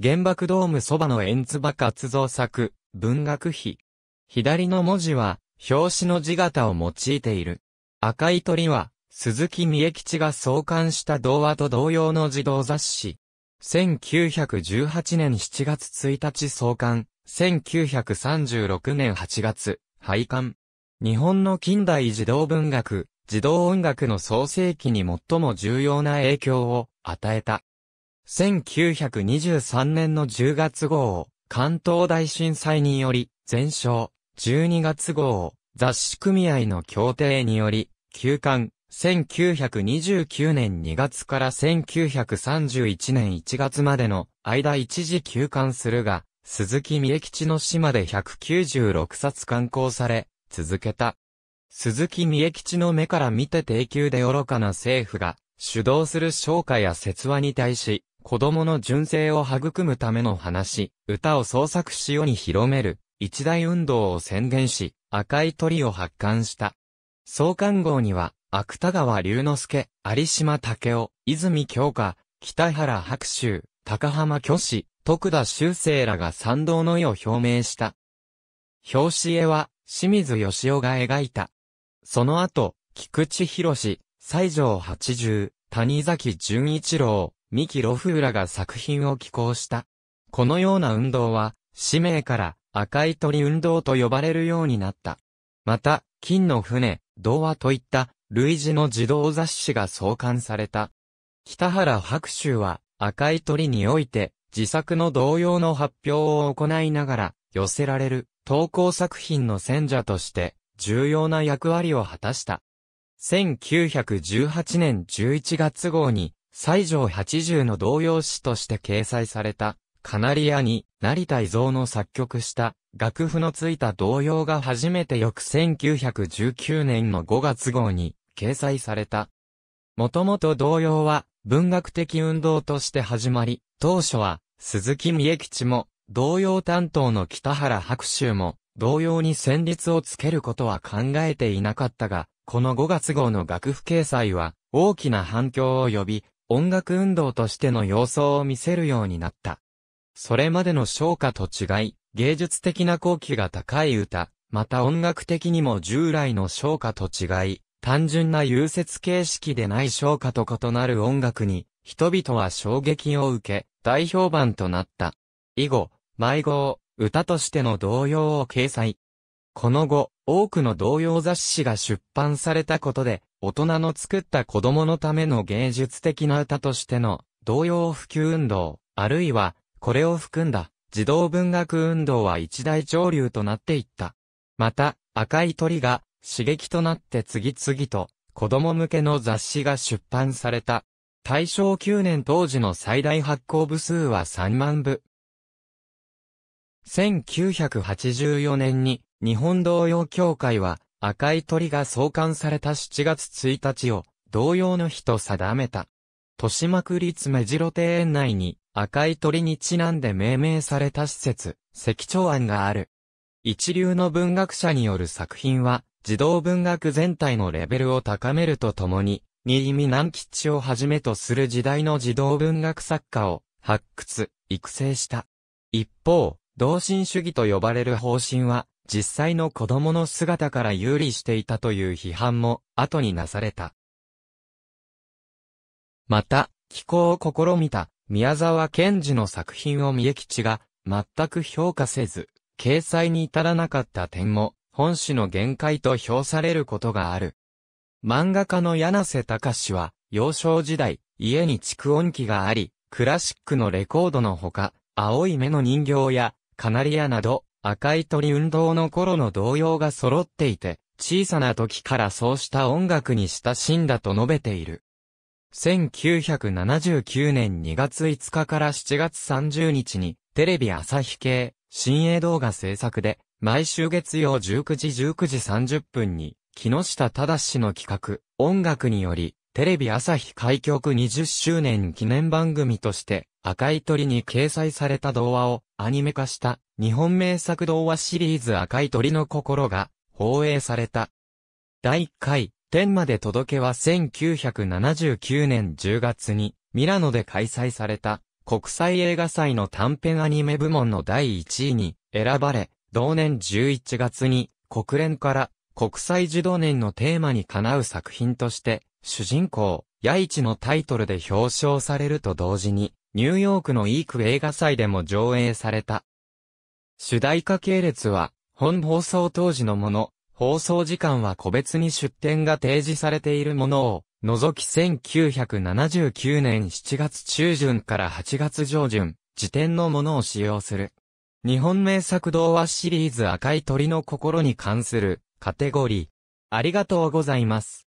原爆ドームそばの円ば活動作、文学碑。左の文字は、表紙の字型を用いている。赤い鳥は、鈴木美恵吉が創刊した童話と同様の児童雑誌。1918年7月1日創刊、1936年8月、廃刊。日本の近代児童文学、児童音楽の創世期に最も重要な影響を与えた。1923年の10月号、関東大震災により、全勝、12月号、雑誌組合の協定により、休刊、1929年2月から1931年1月までの間一時休刊するが、鈴木美恵吉の死まで196冊刊行され、続けた。鈴木美恵吉の目から見て低級で愚かな政府が、主導する昇華や説話に対し、子供の純正を育むための話、歌を創作し世に広める、一大運動を宣言し、赤い鳥を発刊した。創刊号には、芥川龍之介、有島武雄、泉京香、北原白秋、高浜虚子、徳田修正らが賛同の意を表明した。表紙絵は、清水義雄が描いた。その後、菊池博西、西条八十、谷崎淳一郎、三木ロフーラが作品を寄稿した。このような運動は、使命から赤い鳥運動と呼ばれるようになった。また、金の船、童話といった類似の児童雑誌が創刊された。北原白秋は赤い鳥において自作の同様の発表を行いながら寄せられる投稿作品の選者として重要な役割を果たした。1918年11月号に西条80の童謡詩として掲載された、カナリアに、成田伊蔵の作曲した、楽譜のついた童謡が初めて翌1919年の5月号に掲載された。もともと童謡は文学的運動として始まり、当初は鈴木三重吉も童謡担当の北原白秋も童謡に旋律をつけることは考えていなかったが、この5月号の楽譜掲載は大きな反響を呼び、音楽運動としての様相を見せるようになった。それまでの昇華と違い、芸術的な好機が高い歌、また音楽的にも従来の昇華と違い、単純な融雪形式でない昇華と異なる音楽に、人々は衝撃を受け、大評判となった。以後、迷子、歌としての動揺を掲載。この後、多くの童謡雑誌が出版されたことで、大人の作った子供のための芸術的な歌としての童謡普及運動、あるいは、これを含んだ児童文学運動は一大潮流となっていった。また、赤い鳥が刺激となって次々と子供向けの雑誌が出版された。大正9年当時の最大発行部数は3万部。1984年に日本童謡協会は赤い鳥が創刊された7月1日を童謡の日と定めた。豊島区立目白庭園内に赤い鳥にちなんで命名された施設、石長庵がある。一流の文学者による作品は、児童文学全体のレベルを高めるとともに、新見南吉をはじめとする時代の児童文学作家を発掘、育成した。一方、同心主義と呼ばれる方針は、実際の子供の姿から有利していたという批判も後になされた。また、気候を試みた宮沢賢治の作品を三重吉が全く評価せず、掲載に至らなかった点も本誌の限界と評されることがある。漫画家の柳瀬隆は幼少時代、家に蓄音機があり、クラシックのレコードのほか、青い目の人形や、カナリアなど、赤い鳥運動の頃の動揺が揃っていて、小さな時からそうした音楽に親しんだと述べている。1979年2月5日から7月30日に、テレビ朝日系、新鋭動画制作で、毎週月曜19時19時30分に、木下正の企画、音楽により、テレビ朝日開局20周年記念番組として、赤い鳥に掲載された童話をアニメ化した日本名作童話シリーズ赤い鳥の心が放映された。第1回、天まで届けは1979年10月にミラノで開催された国際映画祭の短編アニメ部門の第1位に選ばれ、同年11月に国連から国際児童年のテーマにかなう作品として主人公、弥一のタイトルで表彰されると同時に、ニューヨークのイーク映画祭でも上映された。主題歌系列は、本放送当時のもの、放送時間は個別に出展が提示されているものを、除き1979年7月中旬から8月上旬、時点のものを使用する。日本名作童話シリーズ赤い鳥の心に関するカテゴリー。ありがとうございます。